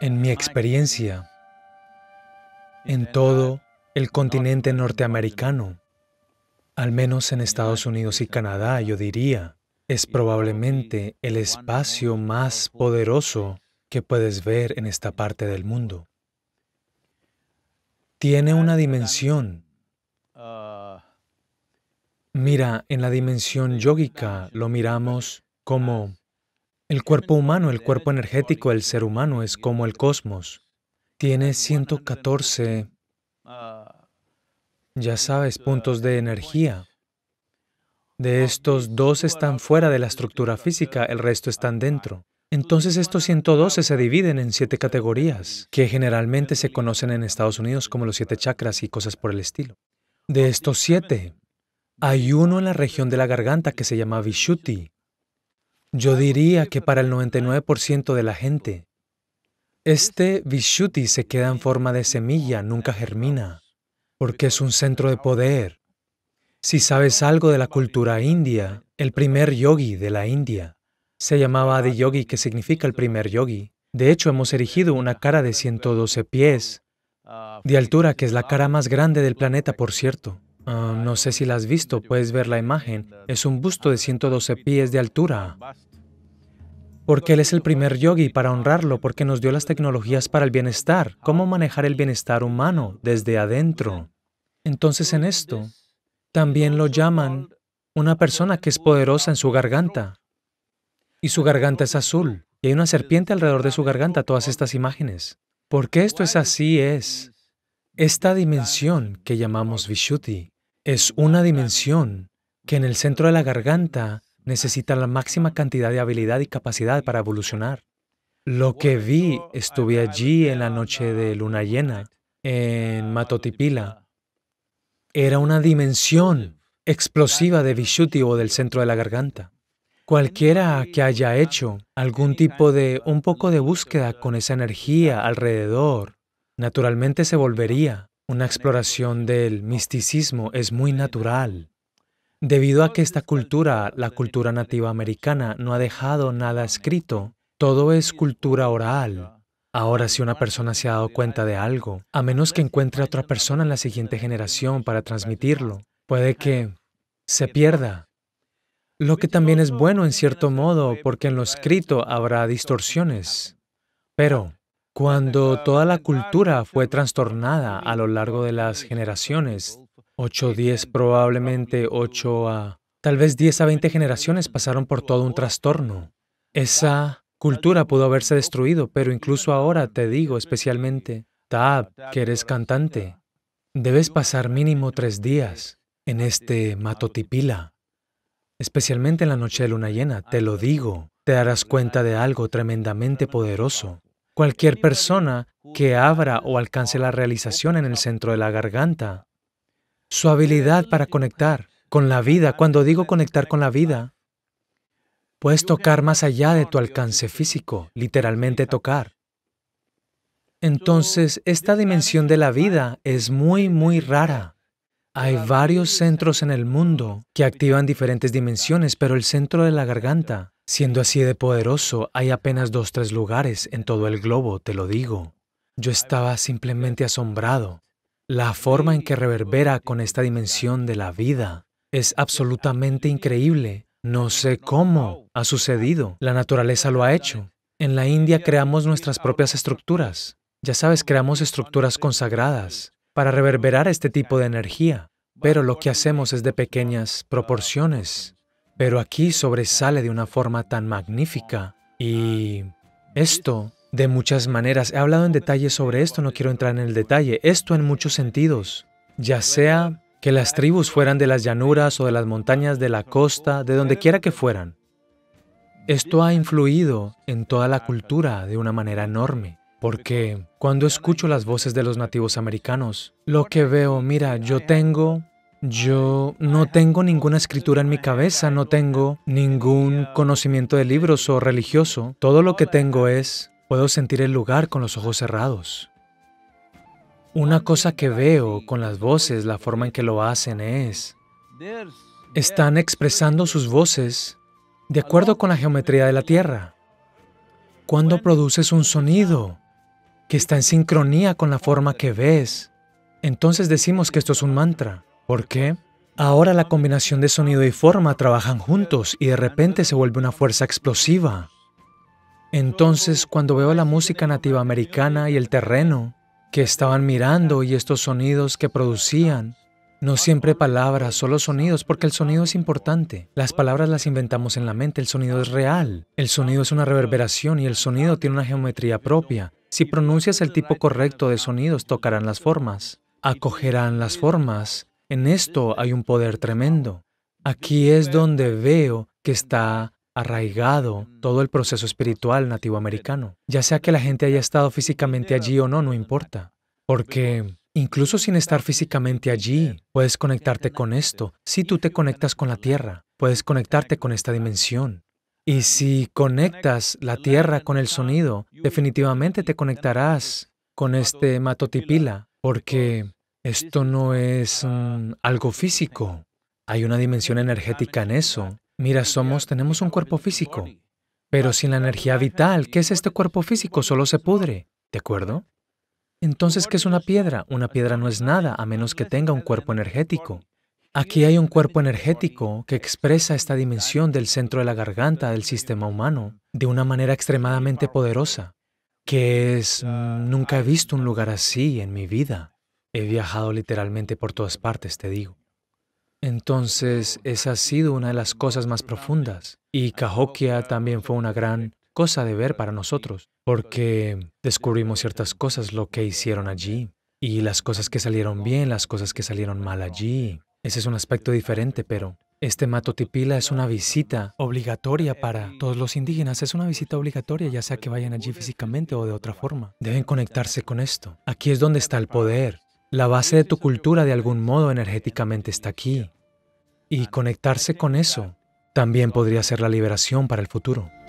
En mi experiencia, en todo el continente norteamericano, al menos en Estados Unidos y Canadá, yo diría, es probablemente el espacio más poderoso que puedes ver en esta parte del mundo. Tiene una dimensión. Mira, en la dimensión yógica lo miramos como el cuerpo humano, el cuerpo energético, el ser humano es como el cosmos. Tiene 114, ya sabes, puntos de energía. De estos, dos están fuera de la estructura física, el resto están dentro. Entonces estos 112 se dividen en siete categorías, que generalmente se conocen en Estados Unidos como los siete chakras y cosas por el estilo. De estos siete, hay uno en la región de la garganta que se llama Vishuti, yo diría que para el 99% de la gente, pues este Vishuti se queda en forma de semilla, nunca germina, porque es un centro de poder. Si sabes algo de la cultura india, el primer yogi de la India se llamaba Adi Yogi, que significa el primer yogi. De hecho, hemos pues erigido una cara de 112 pies ah, de altura, que es la cara más grande del planeta, por cierto. Ah, no sé si la has visto, puedes ver la imagen. Es un busto de 112 pies de altura. Porque Él es el primer yogi para honrarlo, porque nos dio las tecnologías para el bienestar, cómo manejar el bienestar humano desde adentro. Entonces en esto, también lo llaman una persona que es poderosa en su garganta. Y su garganta es azul, y hay una serpiente alrededor de su garganta, todas estas imágenes. Porque esto es así? Es esta dimensión que llamamos Vishuti es una dimensión que en el centro de la garganta necesita la máxima cantidad de habilidad y capacidad para evolucionar. Lo que vi, estuve allí en la noche de luna llena, en Matotipila. Era una dimensión explosiva de Vishuti o del centro de la garganta. Cualquiera que haya hecho algún tipo de un poco de búsqueda con esa energía alrededor, naturalmente se volvería una exploración del misticismo es muy natural. Debido a que esta cultura, la cultura nativa americana, no ha dejado nada escrito, todo es cultura oral. Ahora si una persona se ha dado cuenta de algo, a menos que encuentre a otra persona en la siguiente generación para transmitirlo, puede que se pierda. Lo que también es bueno en cierto modo, porque en lo escrito habrá distorsiones. Pero cuando toda la cultura fue trastornada a lo largo de las generaciones, 8, 10, probablemente 8 a... Tal vez 10 a 20 generaciones pasaron por todo un trastorno. Esa cultura pudo haberse destruido, pero incluso ahora te digo especialmente, Tab, que eres cantante, debes pasar mínimo tres días en este matotipila, especialmente en la noche de luna llena, te lo digo, te darás cuenta de algo tremendamente poderoso. Cualquier persona que abra o alcance la realización en el centro de la garganta. Su habilidad para conectar con la vida, cuando digo conectar con la vida, puedes tocar más allá de tu alcance físico, literalmente tocar. Entonces, esta dimensión de la vida es muy, muy rara. Hay varios centros en el mundo que activan diferentes dimensiones, pero el centro de la garganta, siendo así de poderoso, hay apenas dos, tres lugares en todo el globo, te lo digo. Yo estaba simplemente asombrado. La forma en que reverbera con esta dimensión de la vida es absolutamente increíble. No sé cómo ha sucedido. La naturaleza lo ha hecho. En la India creamos nuestras propias estructuras. Ya sabes, creamos estructuras consagradas para reverberar este tipo de energía, pero lo que hacemos es de pequeñas proporciones. Pero aquí sobresale de una forma tan magnífica y esto, de muchas maneras, he hablado en detalle sobre esto, no quiero entrar en el detalle, esto en muchos sentidos, ya sea que las tribus fueran de las llanuras o de las montañas de la costa, de donde quiera que fueran. Esto ha influido en toda la cultura de una manera enorme porque cuando escucho las voces de los nativos americanos, lo que veo, mira, yo tengo, yo no tengo ninguna escritura en mi cabeza, no tengo ningún conocimiento de libros o religioso. Todo lo que tengo es, puedo sentir el lugar con los ojos cerrados. Una cosa que veo con las voces, la forma en que lo hacen es, están expresando sus voces de acuerdo con la geometría de la Tierra. Cuando produces un sonido, que está en sincronía con la forma que ves. Entonces decimos que esto es un mantra. ¿Por qué? Ahora la combinación de sonido y forma trabajan juntos y de repente se vuelve una fuerza explosiva. Entonces, cuando veo la música nativa americana y el terreno que estaban mirando y estos sonidos que producían, no siempre palabras, solo sonidos, porque el sonido es importante. Las palabras las inventamos en la mente, el sonido es real. El sonido es una reverberación y el sonido tiene una geometría propia. Si pronuncias el tipo correcto de sonidos, tocarán las formas, acogerán las formas. En esto hay un poder tremendo. Aquí es donde veo que está arraigado todo el proceso espiritual nativo americano. Ya sea que la gente haya estado físicamente allí o no, no importa. Porque incluso sin estar físicamente allí, puedes conectarte con esto. Si tú te conectas con la tierra, puedes conectarte con esta dimensión. Y si conectas la tierra con el sonido, definitivamente te conectarás con este matotipila, porque esto no es mm, algo físico. Hay una dimensión energética en eso. Mira, somos, tenemos un cuerpo físico, pero sin la energía vital, ¿qué es este cuerpo físico? Solo se pudre, ¿de acuerdo? Entonces, ¿qué es una piedra? Una piedra no es nada a menos que tenga un cuerpo energético. Aquí hay un cuerpo energético que expresa esta dimensión del centro de la garganta del sistema humano de una manera extremadamente poderosa, que es, mm, nunca he visto un lugar así en mi vida. He viajado literalmente por todas partes, te digo. Entonces, esa ha sido una de las cosas más profundas. Y Cahokia también fue una gran cosa de ver para nosotros, porque descubrimos ciertas cosas, lo que hicieron allí, y las cosas que salieron bien, las cosas que salieron mal allí. Ese es un aspecto diferente, pero este matotipila es una visita obligatoria para todos los indígenas. Es una visita obligatoria, ya sea que vayan allí físicamente o de otra forma. Deben conectarse con esto. Aquí es donde está el poder. La base de tu cultura de algún modo energéticamente está aquí. Y conectarse con eso también podría ser la liberación para el futuro.